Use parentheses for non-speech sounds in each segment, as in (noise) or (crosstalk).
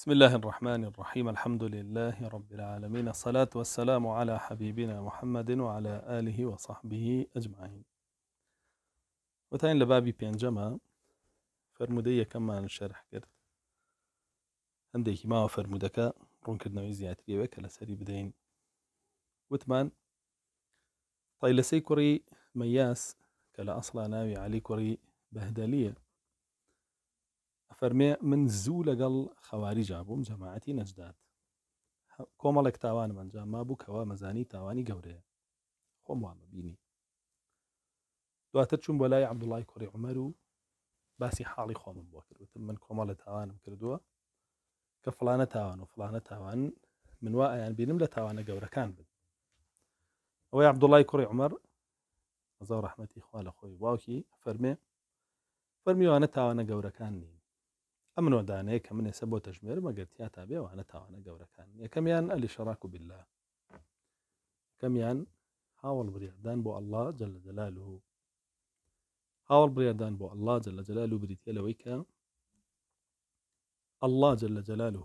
بسم الله الرحمن الرحيم الحمد لله رب العالمين الصلاة والسلام على حبيبنا محمد وعلى آله وصحبه أجمعين وتاين لبابي بينجما فرمودية كما شرح کرد هەندێکی ماوە فەرمودەکە ڕوونکردنەوەی زیاتریەوە کە لەسەری بدەین وتمان طی لەسەی کوڕی مەاس کە لە ئەسڵا ناوی علی کوڕی بەهدەلیە ئەفەرمێ من زوو لەگەڵ خەواری جابووم جەماعەتی نەجدات کۆمەڵێک تاوانم ئەنجام ما بووکەوە مەزانی تاوانی گەورەیە خۆم وامە بینی دواتر چوون بۆ لای عبدوڵای کوڕی عمەر و باسی حاڵی خۆمم بۆ کردوتم من کۆمەڵە تاوانم کردووە کە فلانە تاوان و فلانە تاوان من وا ئەیان بینم لە تاوانە گەورەکان بن ئەوەی عبدوڵای کوڕی عمەر زە ڕحمەتی خوا لە خۆی واوکی فەرمێ فەرمیوانە تاوانە گەورەکان نین ئەمن وەدانەیە کە من ێسە بۆ تەژمێر مەگەرتیا تا بێوانە تاوانە گەورەکان یەکەمیان ئەلی شەراک و بلا کەمیان هاول بریاردان بو الله جل جلاله هاول هاوڵ بو الله جل جلاله جلال و بریتێلەوەی کە ئەلله جل لە جلال و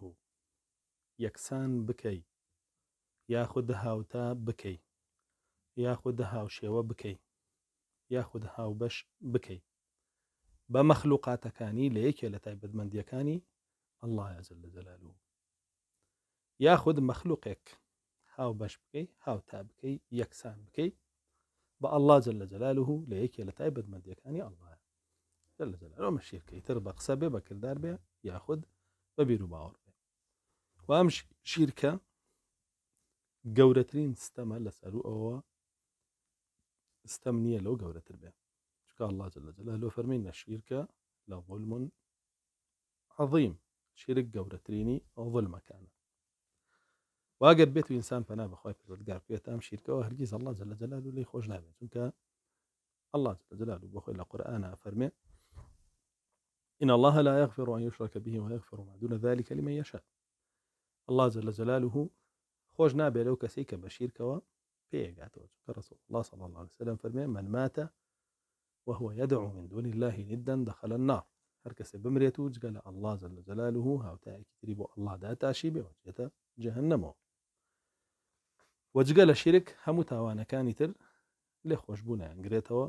یەکسان بکەیت یاخود هاوتا بکەیت یاخود هاوشێوە بکەیت یاخود هاوبەش بکەیت بمخلوقاتكاني ليك يا لتايبد من ديكاني الله عز وجل ياخد مخلوقك هاو باش بكي هاو تابكي يكسان بكي با الله جل جلاله ليك يا لتايبد من ديكاني الله جل جلاله مشي كي تربق سببك الدار ياخذ ببيرو باور وام شركة قورترين استمى لسألو او استمنية لو قورتر بيه قال الله جل جلاله فرمينا الشرك لظلم عظيم شرك قورة تريني ظلمة كان واجب بيت انسان پناه بخوای پروردگار في ام شرك و هرگز الله جل جلاله لي خوش نابه الله جل جلاله بخوي القرآن فرمي إن الله لا يغفر أن يشرك به ويغفر ما دون ذلك لمن يشاء الله جل جلاله خوش نابه لو كسيك بشيرك و بيقاتو رسول الله صلى الله عليه وسلم فرمي من مات وهو يدعو من دون الله ندا دخل النار هركس بمريتو بمریتوج الله جل جلاله هاوتا اکتریبو الله داتا شی به وجهتا جهنمو وجگله شرک همو تاوانا كانتر تر لی خوشبونه انگریتوا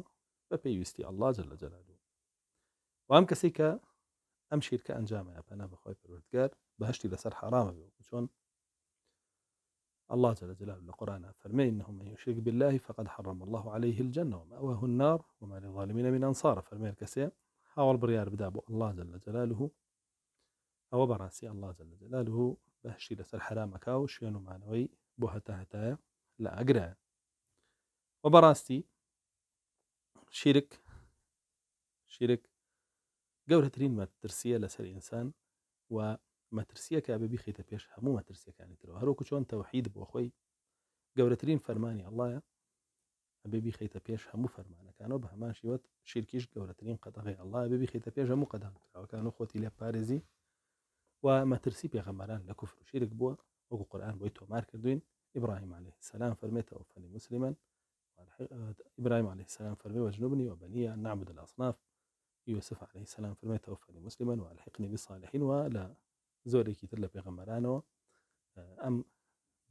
الله جل جلاله و كسيكا کسی که ام شرکه انجامه پناه بهشتي پروردگار لسر حرام بیو الله جل جلاله القرآن فالمن إنه من يشرك بالله فقد حرم الله عليه الجنة ومأواه النار وما للظالمين من أنصار فالمن كسي هاول بريار بدابو الله جل جلاله أو براسي الله جل جلاله بهشي بهشيلة حرام كاو شينو معنوي بوهتا هتا لا أقرأ وبراستي شرك شرك قولة ترين ما ترسية لسر الإنسان و مەترسیەکە بە بیخیتە پێش هەموو مەترسیەکانی ترەوە هەروکو چۆن تەوحید بۆ خۆی گەورەترین فەرمانی ئەڵایە ئەبێ بیخیتە پێش هەموو فەرمانەکانەوە بە هەمان شیوەت شیرکیش گەورەترین قەدەغی ئەڵلا بێ بیخیتە پێش هەموو قەدانراوەکان و خۆتی لێ پارێزی و مەترسی پێغەمەران لە کوفر و شیرک بووە وەکو قورآن بۆی تۆمار کردوین إبراهيم عليه السلام فرميت أوفني مسلما إبراهيم عليه السلام فرمي واجنبني وبني أن نعبد الأصناف يوسف عليه السلام فرميت أوفني مسلما وألحقني بالصالحين ولا زۆرێکی تر لە أم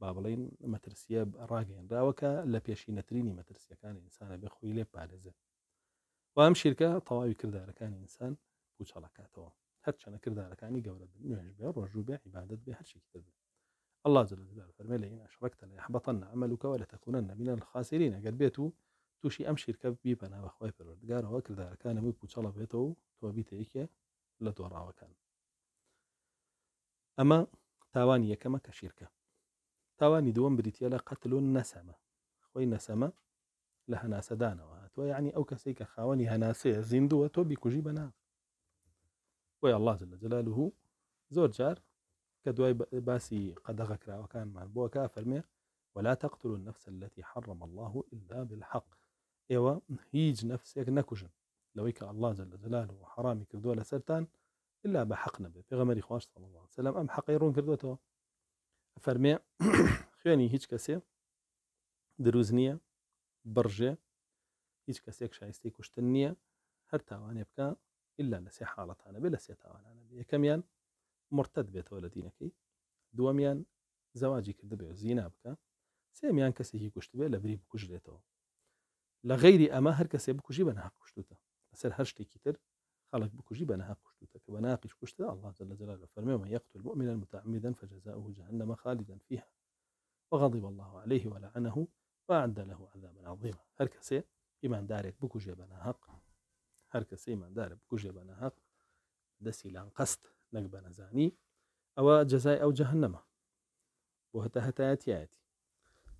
بابلين با بڵین مەترسیە ڕاگەێنراوەکە لە پێشی نەترینی مەترسیەکانی ئینسانە بێ خۆی لێ پارێزە و ئەم شیرکە تەواوی کردارەکانی ئینسان پوچەڵکاتەوە هەر چەنە کردارەکانی گەورە نوێژ بێ ڕۆژوو بێ عیبادت بێ هەرچێکی تر بێت الله جل جلاله فرمي لئن أشركت ليحبطن عملك تكونن من الخاسرين أجر بيتو توشي أم شركة بيبنا بخواي بردقار وكل ذلك كان مبو تشالا بيتو تو بيتيك لدورا وكان أما تاواني كما كشركة تاواني دوم دووەم قتل النسمة خوي نەسەمە لها ناس دانا هەناسەدانەوە هاتووە یعنی ئەو کەسی کە خاوەنی هەناسەیە زیندووە كوجي بنا بەنا الله جل جلاله زور جار كدواي باسي قد غكرا وكان مع کا فرمي ولا تقتل النفس التي حرم الله إلا بالحق إيوا هيج نفسك نكوجن لويك الله جل جلاله جلال و سرتان الا ما حقنا به پیغمبر خواص صلى الله عليه وسلم ام حق يرون كردو تو فرمي (coughs) خياني هيك دروزنيه برجه هيك كسي كشايستي كشتنيه هر تاواني بكا الا لسي حالت انا بلا سي تاوان انا بي كميان مرتد بيت ولدينك دواميان زواجي كرد بيو زينا بكا سيميان كسي هيك كشت بلا بري بكوش ديتو لغيري اما هر كسي بكوشي بنا كشتوتا سر هر شتي كتر خلق بكوشي بنا كشتوتا كنت بناقش الله جل جلاله فرمي من يقتل مؤمنا متعمدا فجزاؤه جهنم خالدا فيها وغضب الله عليه ولعنه وأعد له عذابا عظيما هر إيمان ایمان بكو جيبنا حق هركسي إيمان کەسی ئماندارە بکوژێ حق ناحق دەسی لان قصد نەک زاني أو جزاء أو جهنم وهتهت بۆ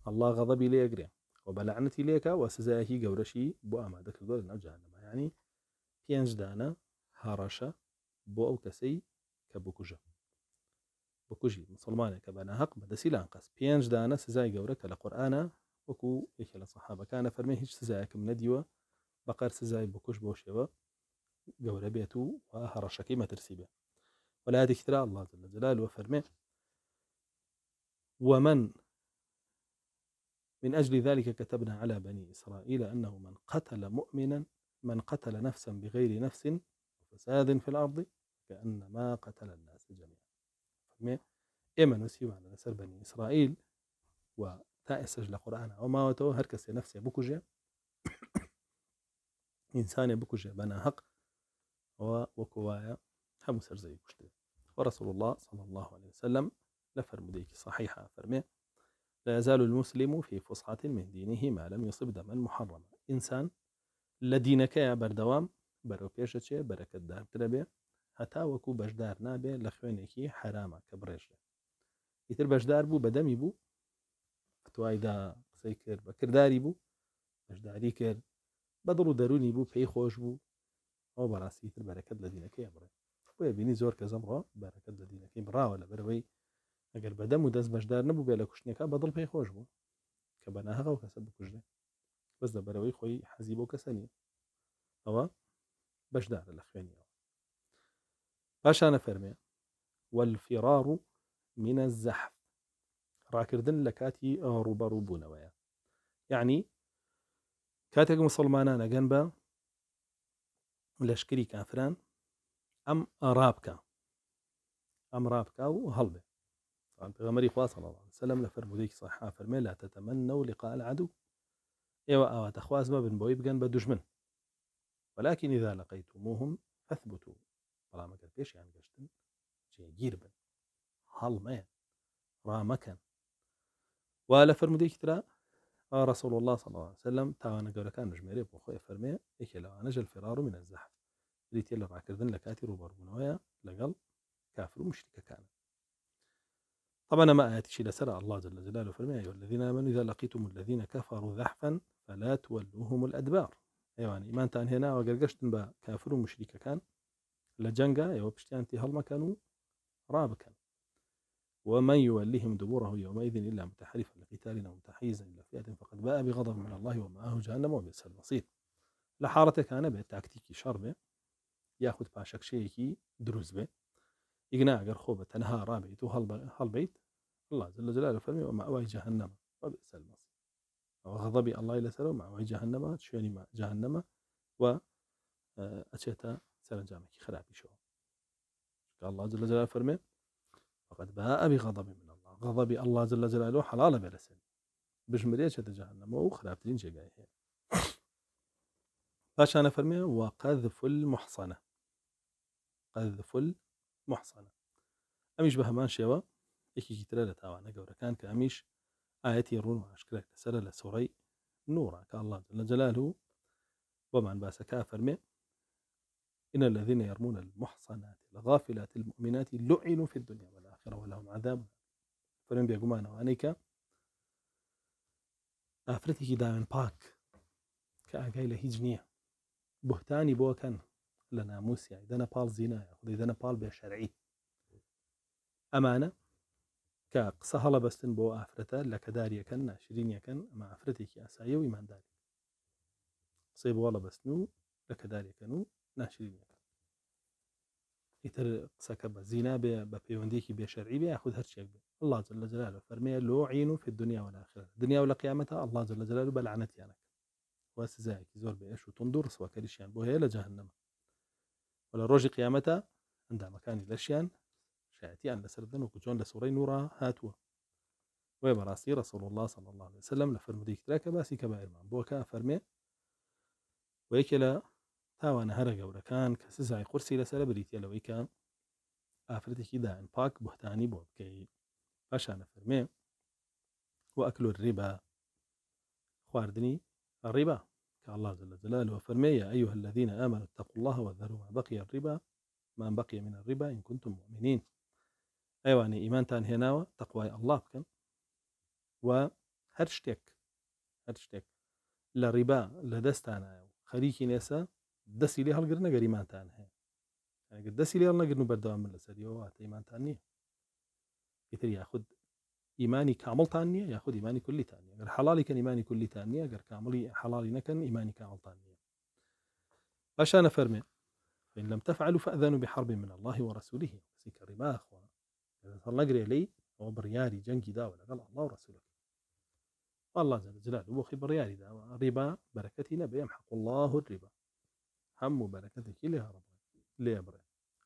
الله غضبي لي ئەگرێ وبلعنتي ليك وسزاهي و بو گەورەشی بۆ ئامادەکردوە جهنم يعني ینی پێنج دانە بو او کەسەی کە بکوژە بکوژی مسلمانێک کە بەنا حق بەدەسیلان قەس پێنج دانە سزای گەورە کە لە قورآانە وەکو یەکێ لە سەحابەکانە فەرمە هیچ سزایەکەم نەدیوە بەقەر سزای بکوش بۆ شێوە گەورە بێت و هەڕەشەکەی مەترسی بێ ولا ترى الله جل جلاله فرمه ومن من أجل ذلك كتبنا على بني إسرائيل أنه من قتل مؤمنا من قتل نفسا بغير نفس فساد في الأرض كأنما قتل الناس جميعا إما نسيما نسر بني إسرائيل وتأسج لقرآن وما وتو هركس نفسه بكجة (coughs) إنسان بكجة بنا حق وكوايا هم سر زي كشتي ورسول الله صلى الله عليه وسلم مديك صحيحة فرمي لا يزال المسلم في فصحة من دينه ما لم يصب دما محرما إنسان لدينك يا بردوام بەرەو پێشە بركة بەرەکەت دارترە هەتا وەکو بەشدار نابێت لە خوێنێکی حرامە کە بڕێژێت ئیتر بەشدار بوو بەدەمی بوو ئەتوایدا قسەی کرد بە کردداری بوو بەشداری کرد بەدڵ و دەرونی بوو پێی خۆش بوو ئەو بەڕاستی تر بەرەکەت لە دینەکەی بڕێ بۆە بینی زۆر کە زەمڕۆ بەرەکەت لە دینەکەی بڕاوە لە بەرەوەی ئەگەر بەدەم و دەست بەشدار نبوو بێ لە کوشتنیەکە بەدڵ پێی خۆش بوو کە بەناهەغ و کەسە بکوژێ بەس لە بەرەوەی خۆی حەزی بۆ کەسە نیە ئەوە بەشدارە لە خوێنیەوە اشانە فرمي والفرار من الزحف ڕاکردن لە کاتی ڕوبەڕوو بوونەوەیە یعنی يعني کاتێک مسلمانان ئەگەن بە كافران ام رابكا أم رابكا ڕابکە و هەڵبێ پێغەمەری خواسەڵەوە سەلم لە فەرمودێکی صحا فەرمێ لا تتمنوا لقاء العدو ايوا ئێوە ئاواتە خواز بە بن بويب بگەن دجمن ولكن إذا لقيتموهم فاثبتوا Balamaker peşiyan حال ما را Halmayan. Ramakan. ولا فرمودي كترا آه رسول الله صلى الله عليه وسلم تاوانا قولا كان نجميري بوخو لو إكلا نجا الفرار من الزحف ريتي اللي راكردن لكاتي روبر بنويا لقل كافر ومشرك كان طبعا ما آتي شيء لسرع الله جل جلاله فرمي أيها الذين آمنوا إذا لقيتم الذين كفروا زحفا فلا تولوهم الأدبار أيوة يعني إيمان تان هنا وقرقشتن با كافر ومشرك كان لجنجا أيوة، جەنگە ئێوە پشتیانتی هەڵمەکەن و ومن يوليهم دبوره يومئذ إلا متحرفا لقتال أو متحيزا إلى فئة فقد باء بغضب من الله ومعه جهنم وبئس المصير لحارته كان به تاكتيكي شر ياخذ باشك شيكي دروز به إقناع غير خوبة تنها رابيت وهل بيت الله جل جلاله فرمي ومأواي جهنم وبئس المصير وغضب الله إلى سلام مأواي جهنم شيني جهنم و آه، سەرنجامێکی خراپیشەوە الله جل جلاله فرمي فقد باء بغضب من الله غضب الله جل جلاله حلال برسل بجمريه شد جهنم وخرابتين جاي هي باش انا فرمي وقذف المحصنه قذف المحصنه اميش بهمان شوا يكي كتره لتاوانا قورا كان كاميش آياتي رون واشكرك سر لسوري نورا كالله جل جلاله ومن باسكا فرمي إن الذين يرمون المحصنات الغافلات المؤمنات لعنوا في الدنيا والآخرة ولهم عذاب فلم بيقوم أنا وأنيك ئافرەتێکی داوێن پاک کە ئاگای لە هیچ نییە بهتانی بۆکەن لە ناموسیای دەنە پاڵ زیینایە خدەی دەنە پاڵ بێشەرعی ئەمانە کە قسە هەڵە بەستن بۆ ئافرەتە لە کەداریەکەن ناشرینیەکەن ئەمە ئافرەتێکی ئاسایی و داري قسەی والله بس نو لك کەدارێکەن و ناشرین ئیتر قصه با زینا به بێ بە به شرعی بێ خود هەرچێک بێ الله جل جلاله فرمی فەرمەیە فی عین و في دنیا و لە الله جل جلاله بل بە لعنەتیانەکە وا سزایەکی زۆر بێش و تند و ڕسوەکەریشیان بۆ هەیە لە جەهنەمە و لە ڕۆژی قیامەتە ئەندامەکانی لەشیان شایەتیان لەسەر بدەن و کوچۆن لسوری نورا نوڕا هاتووە براسی رسول الله صلی الله علیه وسلم لە فەرمودەیکتراکە باسی کە بایرمان بۆکە فرمی وەیەکێ لە تاوانە هەرە گەورەکان کە سزای قورسی لەسرە بریتە لەوەی کە ئافرەتێکی داەن پاک بهتانی بۆ بکەیت پاشانە فەرمێ و ئەکلۆ ڕێبا خواردنی الربا الله جل جلاله وفرمي يا أيها الذين آمنوا اتقوا الله وذروا ما بقي الربا ما بقي من الربا إن كنتم مؤمنين أيوة يعني إيمان تان هنا تقوى الله بكن وهرشتك هرشتك هرشتك للربا لدستانا خريكي نسا دەستی لێ هەڵگر نەگەر ایمانتان هەیە ئەگەر دەستی لێ هەڵنەگرن و بەردەوام من لەسەریەوە تەیمانتان نییە ئیتر یاخود ئیمانی کامڵتان نییە یاخود ایمانی کولیتان نیە گەر حڵالی کە ایمانی کولیتان نییە گەر کامڵی حڵالی نەکەن ایمانی کامڵتان نییە باشانە فەرمێ فإن لم تفعلوا فأذنوا بحرب من الله ورسوله سيك رما أخوة هل نقري لي وبرياري جنكي داوة قال الله ورسوله الله جل جلاله وخي برياري ربا الربا بركتنا بيمحق الله الربا هم برکت کی لی هرب لی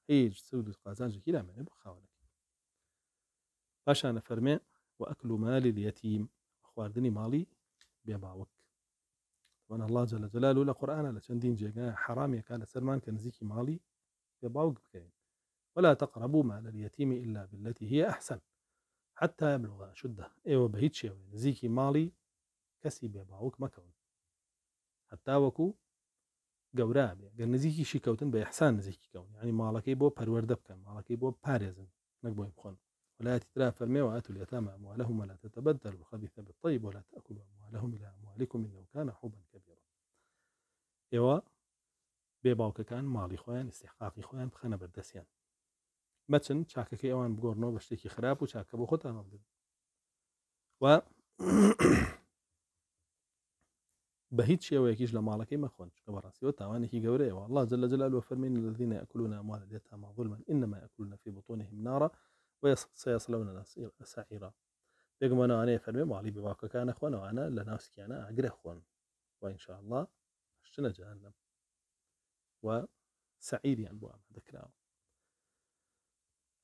هیچ سود قازان کی لا من بخاولك باش انا فرمي واكل مال اليتيم خواردني مالي بيباوك وانا الله جل جلاله لقرآن لشندين جيغا حرام كان سرمان زيكي مالي بيباوك بكين ولا تقربوا مال اليتيم إلا بالتي هي أحسن حتى يبلغ أشده إيوه بهيتشي زيكي مالي كسي بيباوك مكون حتى وكو گەورە بێ گە نزیکیشی کەوتن بە یحسان نزیکی کەون ینی ماڵەکەی بۆ پەروەەردە بکەن ماڵەکەی بۆ پارێزن نەک بۆی بخۆن ولاتی ترا فەرمێەوە هاتو لێتامە موالەهم ولا تتبدل الخبيث بالطيب ولا تأكلوا أموالهم إلى أموالكم إنه كان حوبا كبيرا ئێوە بێباوکەکان ماڵی خۆیان استحقاقی خۆیان بخەنە بەردەستیان مەچن چاکەکەی ئەوان بگۆڕنەوە بە شتێکی خراپ و چاکە بۆ خۆتان بن و بە هیچ شێوەیەکیش لە ماڵەکەی مەخۆن کە بەڕاستیەوە تاوانێکی گەورەیەوە الله جل جلاله فەرمین الذين يأكلون أموال اليتامى ظلما إنما يأكلون في بطونهم نارا وسيصلون سعيرا انا كان اخوان پێگومانەوانەیە فەرمێ ماڵی بواکەکانە خوۆنەوانە لە ناوسکیانە ئاگرە خۆن و انشاءله شتنە جانم و سعیریان بۆ ئامادەکراوە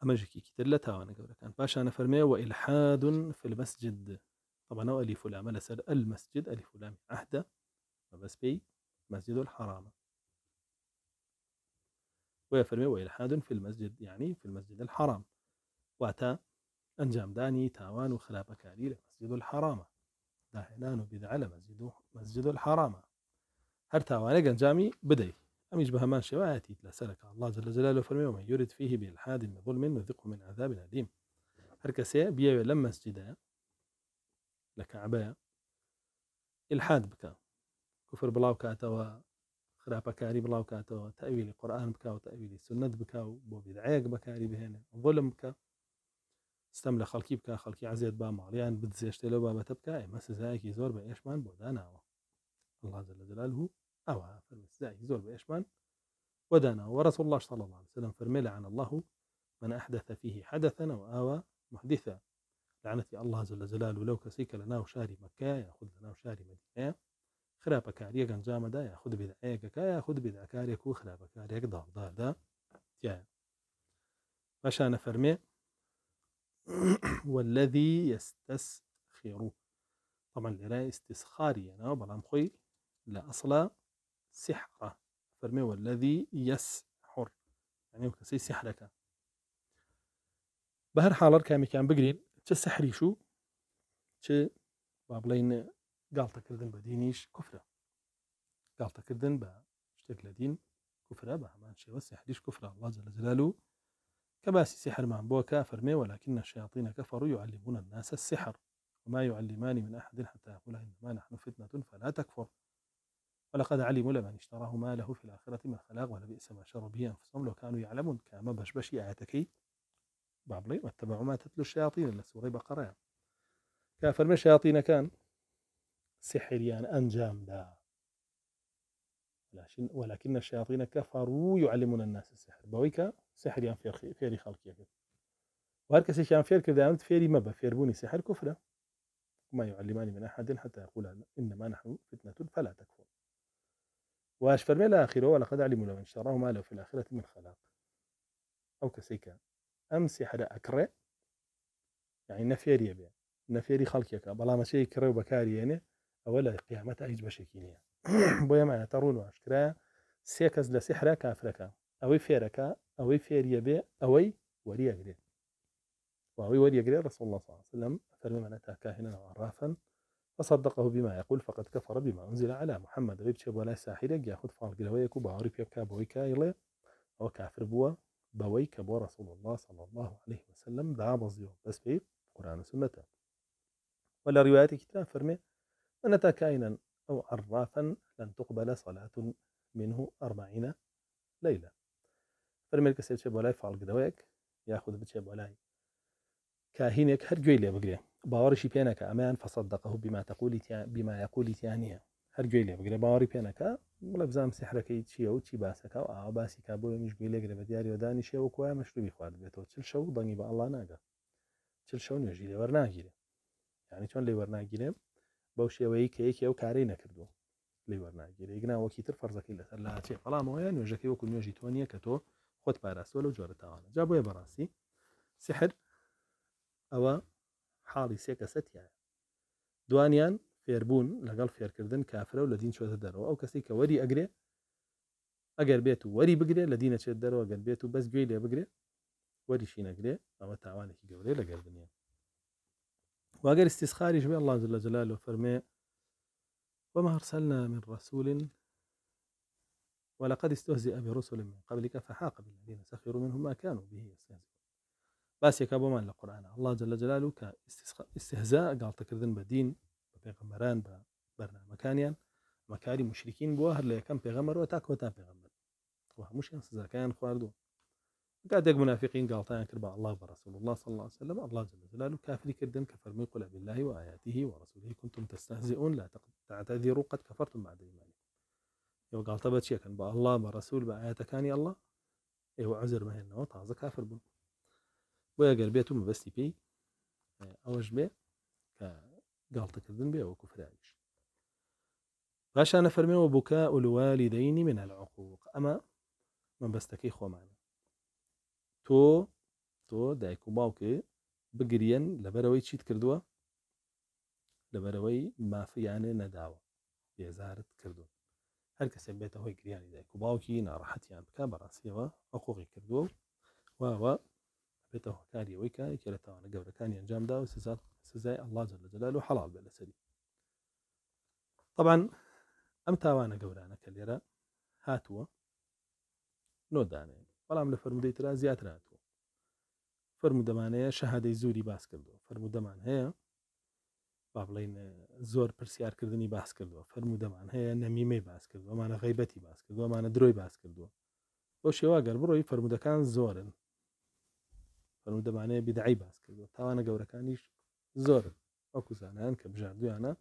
ئەمەژێکی تر لە تاوانە گەورەکان پاشانە فەرمێ والحاد في المسجد طبعا ألف لام لسر المسجد ألف لام عهدة بس بي إيه؟ مسجد الحرام ويفرمي وإلحاد في المسجد يعني في المسجد الحرام واتا أنجام داني تاوان وخلاب كاري لمسجد الحرام داهنان بدعة لمسجد مسجد الحرام هر تاوانك أنجامي بدي أميش بهمان شواتي تلسلك الله جل جلاله فرمي ومن يرد فيه بإلحاد بظلم نذقه من عذاب أليم هر كسي بيوي لما مسجده لكعبه إلحاد بك كفر بلاو كاتوا خرابة كاري بلاو كاتوا تأويل بکە بكا وتأويل سنت بكا و بۆ بدعەیەک ظلم بكا استملى خلقي بكا خلقي عزيز بام عليان يعني بتزيش تلو بابا تبكا ئێمە إيه سزایەکی زۆر بە ئێشمان بۆ داناوە الله لە دەلال هو ئەوە فەرمەسزایکی زۆر بە ئێشمان ودانا ورسول الله صلى الله عليه وسلم فرمي لعن الله من أحدث فيه حدثا أو آوى محدثا لعنة الله جل جلاله لو كسيك لنا وشاري مكة يأخذ لنا وشاري مدينة خراب کاری یک انجام داده یا خود ای که کاری خود کاری کاری کو خراب بداکارێک و خراپەکارێک داڵداردا تایە فرمی و الذي يستسخر طبعا لرا استسخاری استسخاري أنا بلام خوی لا أصلا سحرة فرمي والذي يسحر يعني وكسي سحرك بهر حالر كامي كان چه سحری شو تش بابلين گاڵتەکردن بە كفرة کوفرە گاڵتەکردن بە شتێک لدين كفرة کوفرە بە هەمان وسي حديش كفرة الله جل جلاله كباسي سحر سحرمان بۆ كافر مي ولكن الشياطين كفروا يعلمون الناس السحر وما يعلمان من أحد حتى يقولا إنما نحن فتنة فلا تكفر ولقد علموا لمن اشتراه ما له في الآخرة من خلاق ولبئس ما شروا به أنفسهم لو كانوا يعلمون كما بشبشي آياتكي بابلي واتبعوا ما تتلو الشياطين لسوري بقرة كافر ما الشياطين كان سحريان يعني أنجام دا ولكن الشياطين كفروا يعلمون الناس السحر بەوەی کە سحریان فێری خەڵکیەکرد وهر کەسێکیان فێر کردیان فێری مەبە فێربوونی سحر يعني يعني. كفرة ما يعلمان من أحد حتى يقول إنما نحن فتنة فلا تكفر واش فرمي الآخرة ولقد علموا لمن اشتراه ما له في الآخرة من خلاق أو كسيكا أم سحر أكره يعني نفيري بيه نفيري خلقك بلا ما شيء كره وبكاري يعني اولا لە پیامەتە هیچ بەشێکی نییە بۆ ئێمانە سيكز ڕوون واشکرایە سێ کەس لە سیحرا کافرەکە ئەوەی فێرەکە ئەوەی فێریە بێ ئەوەی وەریەگرێت رسول الله صلى الله عليه وسلم فلمن أتى كاهنا وعرافا فصدقه بما يقول فقد كفر بما أنزل على محمد غيب ولا ساحر ياخذ فال قلويك وبعرف يبكى بويكا يلا أو كافر بوا بويك بو رسول الله صلى الله عليه وسلم دعا بزيو بس في قرآن وسنته ولا روايات كتاب فرمي أن أتى كائنا أو عرافا لن تقبل صلاة منه أربعين ليلة فالملك سيد شب ولاي فعل قدواك ياخذ بتشب ولاي كاهينك هر جوي لي بقري باورشي بينك أمان فصدقه بما تقول بما يقول تيانيا هر جوي لي بقري باوري بينك بزام سحرەکەی چییە و آه باسەکە و ئاوا باسی کا بۆ میشگوی لەگرێ بە دیاریەوە دانیشەوە کوە بيتو خوارد بێتەوە چل شەو دەنگی بە ئەڵا شو نجي لي نوێژی يعني یعنی لي لێوەەرناگیرێ بەو شێوەیە کە یەکی ئەو کارەی نەکردو لی وەرناگیر ێگناوەکی تر فەرزەکەی لەسەر لا چێ بەڵامەوەیە نوێژەکەی وەکو نوێژی تۆ نییە کە تۆ خۆت پاراستوە لەو جۆرە تاوانە جا بۆیە بەڕاستی سحر ئەوە حاڵی سێ کەسەتیە دوانیان فێربوون لەگەڵ فێرکردن کافرە و لە دین چۆتە دەرەوە ئەو کەسی کە وەری ئەگرێ ئەگەر بێت و وەری بگرێ لە دینە چێت دەرەوە گەر بێت و بەس گوێی لێ بگرێ وەریشی نەگرێ ئەوە تاوانێکی گەورەی لەگەردنیە وقال استسخاري شوي الله جل جلاله فرمي وما أرسلنا من رسول ولقد استهزئ برسل من قبلك فحاق بالذين سخروا منهم ما كانوا به يستهزئون بس يك أبو القرآن الله جل جلاله كاستهزاء قال تكردن بدين بيغمران برنا مكانيا مكاري مشركين بواهر لكم بيغمر وتاك وتا بيغمر وهمش سزا كان خواردون قاعد منافقين قالطان كربا الله ورسول الله صلى الله عليه وسلم الله جل جلاله كافر كدم كفر من قل بالله وآياته ورسوله كنتم تستهزئون لا تعتذروا قد كفرتم بعد إيمانكم يو قال طبت شيء كان با الله ورسول بآياته كان الله يو عذر ما هنا طازة كافر بن ويا قلبيتو بس بي آه، أوج بي قالت كردن بي وكفر عيش باش أنا فرمي وبكاء الوالدين من العقوق أما من بستكي خو معنا تۆ تۆ دایک و ماوکە بگرێن لەبەرەوەی چیت کردووە لەبەرەوەی مافیانە نەداوە بێزارت کردو هەر کەسێک بێتە هۆی گریانی دایک و باوکی ناڕەحەتیان بک بەڕاستیەوە ئەقۆقی کردووە واوە بێتە هۆکاریەوەی کارێکێ لە تاوانە گەورەکانی ئەنجامدا و سزات سزای ئەللاجە لە جەلال و حەڵال بێ لەسەری طبعا ئەم تاوانە گەورانە کە لێرە هاتووە نۆدانێ بەڵام لە فرمودەی تررا زیاتر هاتووە فرمودەمانەیە شەهادەی زووری باس کردووە فرمودەمان هەیە با بڵین زۆر پرسیارکردنی باس کردووە فرمودەمان هەیە نەمیمەی باس کردووە ئەمانە غیبەتی باس کردووە ئەمانە درۆی باس کردووە بۆ شێواگەر بڕۆی فرمودەکان زۆرن فرمودەمانەیە بیدعی باس کردووە تاوانە گەورەکانیش زۆرن وەکوزانیان کە بژاردویانە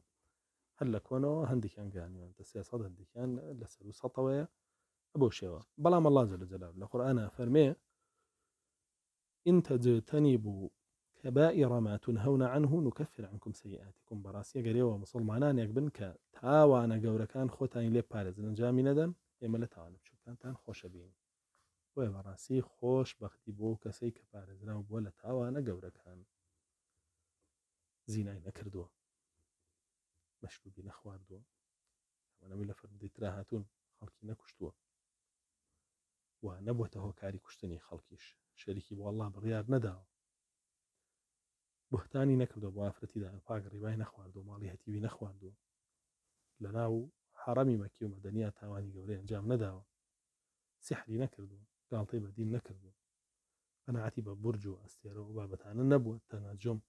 هەر لە کۆنەوە هەندێکیان گیانیان دە سێ سەد هەندێکیان لەسەر و سەەوەیە بۆ شێوە بەڵام ئەڵ لە جەلال لە قورآە فەرمێ ئینتەجتەنی بوو کە بائی ڕەماتون هەونا عنه و کەفر عنکم سیعاتیکم بەڕاستیە گەرێەوە مسلمانانێک بن کە تاوانە گەورەکان خۆتانی لێ پارێزن جامی نەدەن ئێمە لە تاوانە بچووکانتان خۆشە بین بۆی بەڕاستی خۆش بەختی بۆ کەسەی کە پارێزرا بووە لە تاوانە گەورەکان زینای نەکردووە مەشروبی نەخواردووە ئەمەەوەی لە فەرمدەی ترا هاتوون خەڵکی نەکوشتووە و نەبووە هۆکاری کوشتنی خەڵکیش شەریکی بۆله بڕیار نەداوە بهتانی نەکردو بۆ ئافرەتیدا پاک ڕیبای نەخواردو و ماڵی هەتیوی نەخواردووە لە ناو حڕەمی مەکی و مەدەنیا تاوانی گەورەی ئەنجام نەداوە سحری نەکردو گاڵتەی بەدین نەکردو قەنعاتی بە برج و ئەستێرە و بابەتانە نەبووە تەنە جۆم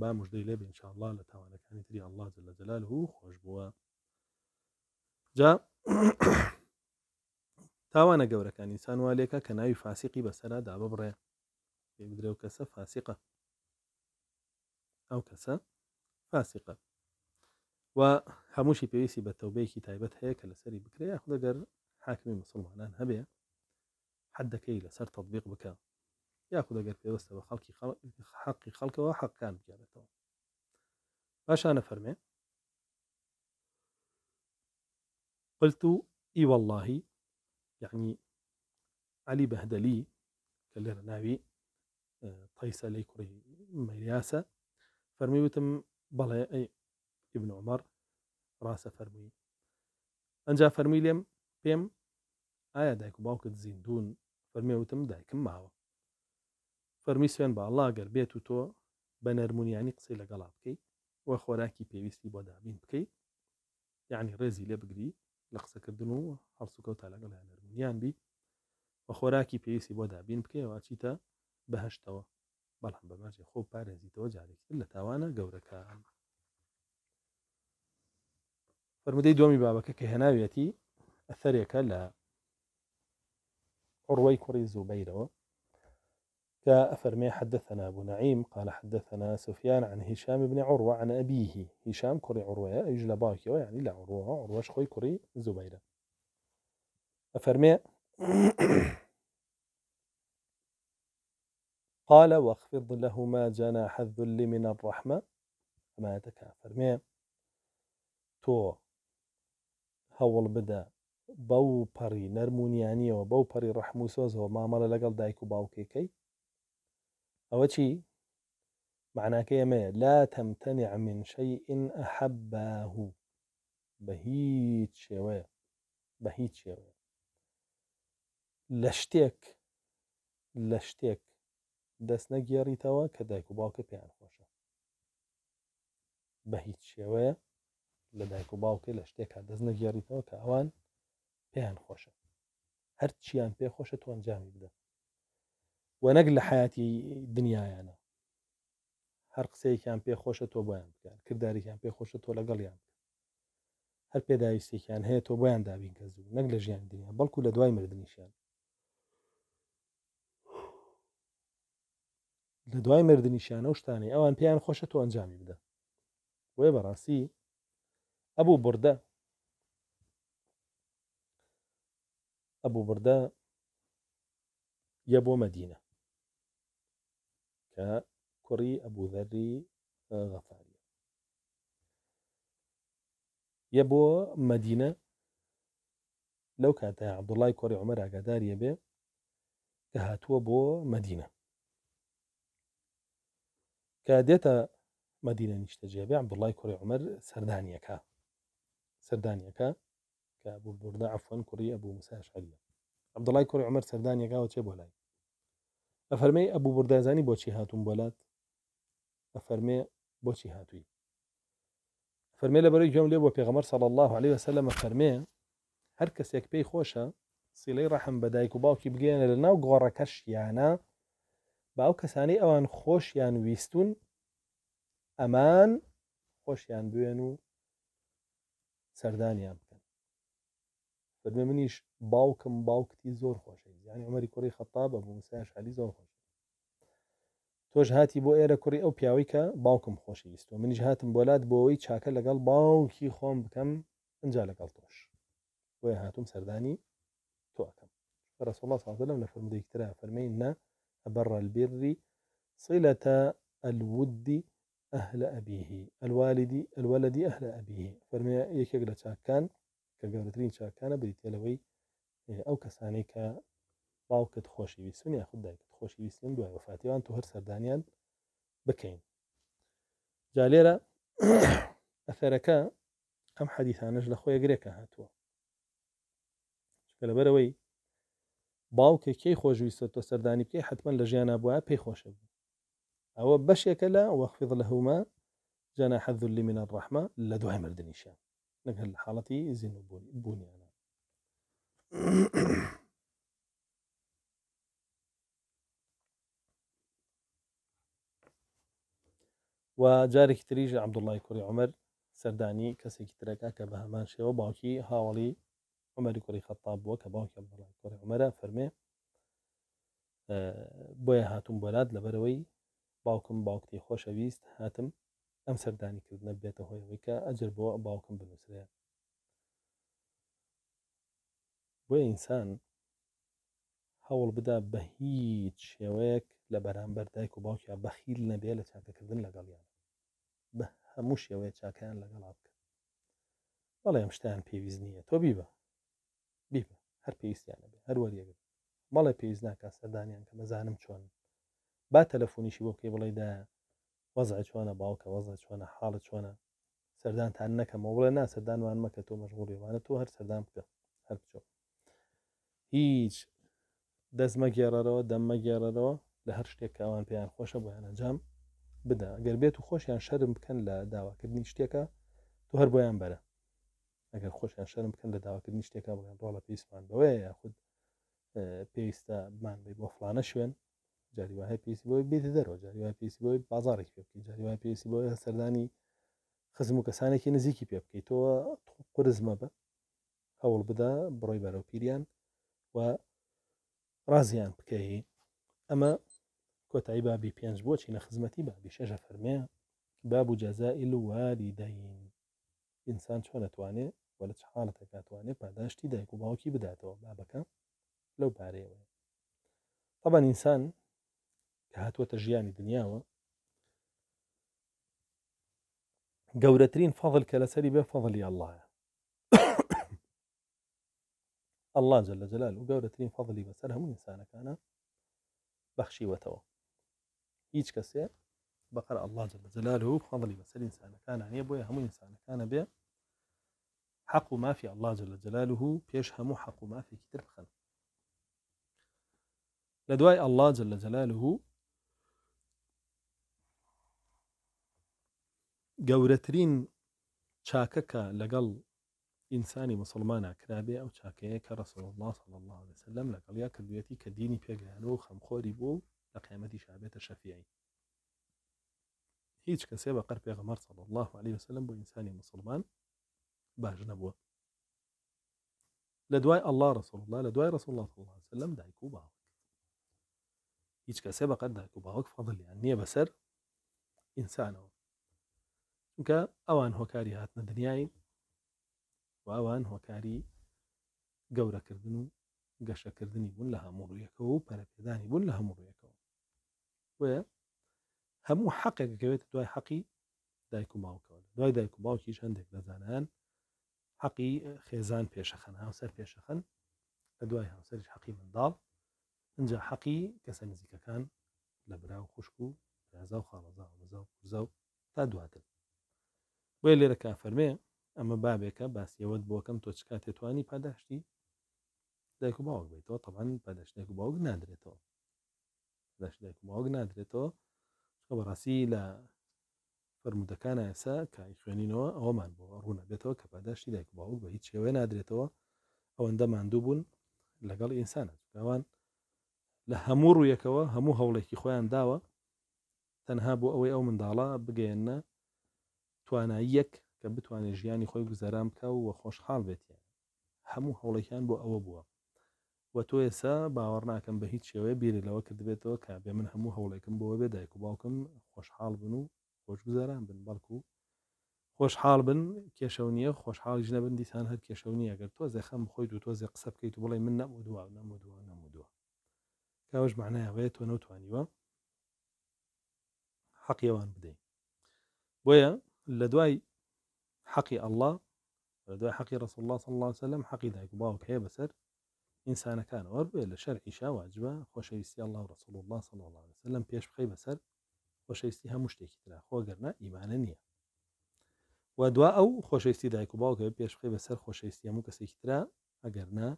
با مژدەی لێبێن چاڵله لە تاوانەکانی تری ئەله لە جەلال و خۆش بووە جا تاوانا تاوانە يعني گەورەکان انسان والێکە کە ناوی فاسیقی بەسەرا دا ببڕێ پێ بدرێ و کەسە فاسیقە ئەو کەسە فاسیقە و هەمووشی پێویستی بە تەوبەیەکی تایبەت هەیە کە لەسەری بکرێ خودەگەر حاکمی مسلمانان هەبێ حدەکەی لەسەر تطبیق بکە یاخودەگەر پێوەستە بە خەڵکی حەقی خەڵکەوە حەقکان بگارێتەوە باشانە فەرمێ قلت اي والله يعني علي بهدلي کە لێرە ناوی تایسە لی فرمي بتم فەرمی أي ابن عمر راسة فرمي أنجا فرمي لێم پێم آية دایک باوك باوکت فرمي بتم دايك ماوە فرمي سوين با الله بێت بيتو تو بە يعني قصي لقلاب كي وخوراكي خۆراکی بودا بۆ دابین بکەیت یعنی يعني ڕێزی لێ بگری لە قسەکردن و گیان بیت بە خۆراکی پێویستی بۆدا بین بکەیەوە چیتە بەهشتەوە بەڵام بەماچێ خۆ پارێزیتەوە جارێکتر لە تاوانە گەورەکە فەرمودەی دۆمی بابەکە کە هێناوێتی ئەثەرێکە لە عروي كري زبير كأفرمي حدثنا أبو نعيم قال حدثنا سفيان عن هشام بن عروة عن أبيه هشام كري عروة يجلباكي يعني لا عروة عروة شخوي كري زبيرة أفرمي قال واخفض لهما جناح الذل من الرحمة ما يتكافر أفرمي تو هول بدا باو هەوڵ بدە بەو پەڕی نەرمونیانیەوە بەو پەری ڕەحمو سۆزەوە مامەڵە لەگەڵ دایک كي باوکێکەی ئەوە چی معناکە ئەمەیە لا تمتنع من شيء ئەحەباه بهيت شوية بهيت شوية لە شتێک لە شتێک دەست نەگێڕیتەوە کە دایک و باوکە پێیان خۆشە بە هیچ شێوەیە لە دایک و باوکەی لە شتێکا دەست نەگێڕیتەوە کە ئەوان پێیان خۆشە هەر چیان پێ خۆشە تۆ ئەنجامی بدە وە نەک لە حیاتی دنیایانە هەر قسەیەکیان پێ خۆشە تۆ بۆیان بکەن کردداریان پێ خۆشە تۆ لەگەڵیان بکە هەر پێداویستێکیان هەیە تۆ بۆیان دابین کە زوو نەک لە ژیان دنیا بەڵکو لە دوای مردنیشیان لە دوای مردنیشیانە و شتانی ئەوان پێیان خۆشە تۆ ئەنجامی بدە وێ بەڕاستی ئەبوو بردە ئەبوو بردە یە بۆ مەدینە کە کوڕی ئەبوو دەری غەفاری یە بۆ مەدینە لەو کاتە عبدوڵای کۆری عمەر ئاگاداریە بێ کە هاتووە بۆ مەدینە كاديتا مدينة نشتجيبي عبد الله كوري عمر سردانيا سردانيكا سردانيكا كابو البردة عفوا كوري أبو موسى أشعري عبد الله كوري عمر سردانيكا وشي بولاي أفرمي أبو بردة زاني بوشي هاتون بولات أفرمي بوشي هاتوي فرمي لبري يوم لي في غمر صلى الله عليه وسلم افرمي هركس يك بي خوشا صلي رحم بدايك وباكي بقينا لنا وغوركش يعني باو کەسانی ئەوان خۆشیان ویستون ئەمان خۆشیان بێن و سەردانیان بکەن فەرمێ منیش باوکم باوکتی زۆر خۆشە یانی ئەمەری کوڕی خەتا بە بوو مساش علی زۆر خۆش تۆش هاتی بۆ ئێرە کوڕی ئەو پیاوی کە باوکم خۆشی ویستوە منیش هاتم بۆلات بۆەوەی چاکە لەگەڵ باوکی خۆم بکەم ئەجا لەگەڵ تۆش بۆیە هاتوم سەردانی تۆکەم ڕسوڵات ساڵ لەم لە فرمودەیەکترا فەرمەین نە أبر البر صلة الود أهل أبيه الوالد الولد أهل أبيه فرمي يكيقرا شاكان كقورترين شاكان بريت يلوي إيه، أو كسانيك باو كت خوشي یا خود دایکت خۆشی ویستن دوای وفاتیوان تو هەر سەردانیان بکەین جا لێرە (coughs) ئەثەرەکە ئەم حەدیثانەش لە خۆی گرێکە هاتووە چکە لەبەرەوەی باوکە کەی خۆشویستە تۆ سەردانی بکەی حتمما لە ژیانە بووە پێیخۆشە بوو ئەوە بەشێکە لە وەخفیض لە هەوما جانا حەذل لی منە ڕحمە لە دوای مردنیشە نەگە لە حاڵەتی زین و بوونیانە و جارێکی تریژ عبدوڵای کوری عمر سەردانی کەسێکی ترەکە کە بە هەمان شێوە باوکی هاوڵی عمەری کوری خەتاب بووە کە باوکە بڵای کوری عمەرە فەرمێ بۆیە هاتوم بۆلات لەبەرەوەی باوکم باوکتی خۆشەویست هاتم ئەم سەردانیکردنە بێتە هۆیەوەی کە ئەجر بۆ باوکم بنووسێ بۆیە ئینسان هەوڵ بدا بە هیچ شێوەیەک لە بەرامبەر دایک و باوکیا بەخیل نەبێ لە چاکەکردن لەگەڵیان بە هەموو شێوەیە چاکیان لەگەڵا بکە بەڵێ ئەم شتیان پێویست نییە تۆ بیبە بیبە هەر پێویستیانە بێ هەر وەریەگەن مەڵێ پێویست ناکە سەردانیان کە مەزانم چۆن با تەلەفۆنیشی بۆ پێی بڵێدا وەزای چۆنە باوکە وەزای چۆنە حاڵە چۆنە سەردانتان نەکەمە وڵێ نا سەردانوان مەکە تۆ مەشغوڵیوانە تۆ هەر سەردان بکە هەر بچۆ هیچ دەستمە گێڕەرەوە دەممە گێڕەرەوە لە هەر شتێک کاوان پێیان خۆشە بۆیانە جام بدە گەر بێت و خۆشیان شەرم بکەن لە داواکردنی شتێکە تو هەر بۆیان بەرە ئەگەر خۆشیان شەرم بکەن لە داواکردنی شتێکا بڵێن ڕۆڵە پێیسمان بەوەی یاخود پێویستە مان بێ بۆ فلانە شوێن جاریواهای پێسی بۆی بێت دەرەوە جاریوای پێسی بۆی بازارێک پێ بکەیت جاریوای پێسی بۆ سەردانی خزم و کەسانێکی نزیکی پێ بکەیتەوە قرزمە بە هەوڵ بدا بڕۆی بەرەو پیریان و ڕازیان بکەی ئەمە کۆتایی بابی پێنج بۆچی نە خزمەتی بابی شەژە فەرمەیە باب جەزائل و واری دەین ئینسان چۆن ئەتوانێ وە لە چ حالڵەتێک ئەتوانێ پاداشتی دایک و باوکی بداتەوە بابەکە لەو پارەیەوە طبعا انسان کە هاتووەتە ژیانی دنیاوە گەورەترین فەضل کە لەسەری بێ فەضلی ئەلهە الله (coughs) جل لەجلال و انا فەضلی بەسەر انا ئینسانەکانە بەخشیوەتەوە هیچ کەسێک بقر الله جل جلاله فضل يسأل إنسان كان عن يبوي هم إنسان كان بيا حق ما في الله جل جلاله بيش هم حق ما في كتر خلق لدواي الله جل جلاله جورترين شاككا لقل إنساني مسلمان کرابێ أو شاكيك رسول الله صلى الله عليه وسلم لقل يا کردوێتی کە دینی پێگەیانەوە خەمخۆری لقيمتي لە قیامەتی هیچ کسی با بەقەر پێغەمەر صلی الله علیه و سلم بۆ انسانی مسلمان باج نەبووە لدوای الله رسول الله لدوای رسول الله صلی الله علیه و سلم دایکو با هیچ کسی کەسێ بەقەر دایک و باوک فەضلیان يعني نییە بەسەر ئینسانەوە چونکە ئەوان هۆکاری هاتنە دنیاین واوان هۆکاری گەورەکردن و اوان هو گەشەکردنی بوون لە هەموو بون لها پەرەپێدانی بوون بون لها ڕویەکەەوە و هەموو حەقێکەکەوێت دوای حەقی دایک و ماوکەوە دوای دایک و باوکیش هەندێک دەزانان حەقی خێزان پێشەخەن هاوسەر پێشەخەن لە دوای هاوسەرش حەقی منداڵ اینجا حەقی کەسە نزیکەکان لە براو خوشک و رازا و خاڵزا و مزا و کوزە و تا دواتر وی لێرە کا فەرمێ ئەمە بابێکە باسیەوەت بۆکەم تۆ چکات تێتوانی پاداشتی دایک و باوک بیتەوە تەوان پاداشتێک و باوک نادرێتەوە داشت دایک و باوک نادرێتەوە بەڕاستی لە فرمودەکان ئاسا کای خوێنینەوە ئەومان بۆ ڕوونە بێتەوە کە پاداشتی دایک باوک بە هیچ شێوێ نادرێتەوە ئەوەندە ماندوو بوون لەگەڵ ئینسانە ئەوان لە هەموو ڕویەکەوە هەموو هەوڵێکی خۆیان داوە تەنها بۆ ئەوەی ئەو منداڵا بگەێنە تواناییەک کە بتوانێت ژیانی خۆی گوزاران بکە و وە خۆشحاڵ بێتیان هەموو هەوڵێکیان بۆ ئەوە بووە وە تۆ باور باوەڕناکەم به هیچ شیوه بیری لەوە کرد که کابێ من هولای هەوڵێکم بۆەوە بده دایک و باوکم خۆشحاڵ بنو خوش گذارم بن بەڵکو خۆشحاڵ بن کێشەو نییە خۆشحاڵیش بن دیسان هەر کێشەو نیە گەر تۆ زەخەم خۆی و تو تۆزێ قسە کی تو بله من نەمودووە نەمودووە نەمودووە کاوەش معنایەوەیە تۆ نەوتوانیوە حەقیەوان بدەین بۆیە لە دوای حەقی ئەله لە دوای حەقی ڕسوڵله الله الله صلی علیه و سلم حەقی دایک باوک که بسر ئینسانەکانەوە بێ لە شەر ئیشا واجبە خۆشەویستی الله و ڕسڵ الله سڵ الله لەم پێش بخی بەسەر خۆشەویستی هەموو شتێکی تررا خۆگەرنا ئیمانە نییە و دوا ئەو خۆشەویستی دایک و باوکە پێش بخی بەسەر خۆشەویستی هەموو کەسێکی تررا ئەگەرنا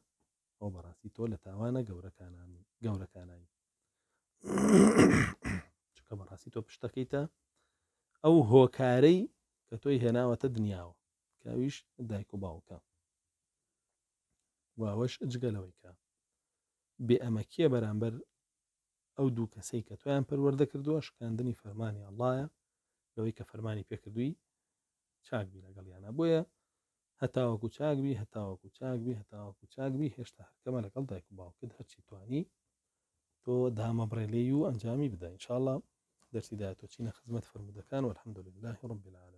ئەو بەڕاستی تۆ لە تاوانە گەورەکانان گەورەکانانی (coughs) چکە بەڕاستی تۆ پشتەکەیتە ئەو هۆکارەی کە تۆی هێناوەتە دنیاوە کاویش دایک و باوکە واوەش ئەجگەلەوەی کە بێ ئەمەکیە بەرامبەر ئەو دوو کەسەی کە تۆیان پەروەەردە کردووە شکاندنی فەرمانی ئەڵایە لەوەی کە فەرمانی پێکردووی چاکبی لەگەڵیانە بۆیە هەتاوەکو چاکبی هەتاوەکو چاکبی هەتاوەکو چاکبی هێشتا هەرکەمە لەگەڵ دایک و باوکت هەرچی توانی تۆ دامەبڕێ لێ و ئەنجامی بدە انشاءڵە دەرسی داەوە چینە خزمەت فرمودەکان و الحمدلله ڕم بلالە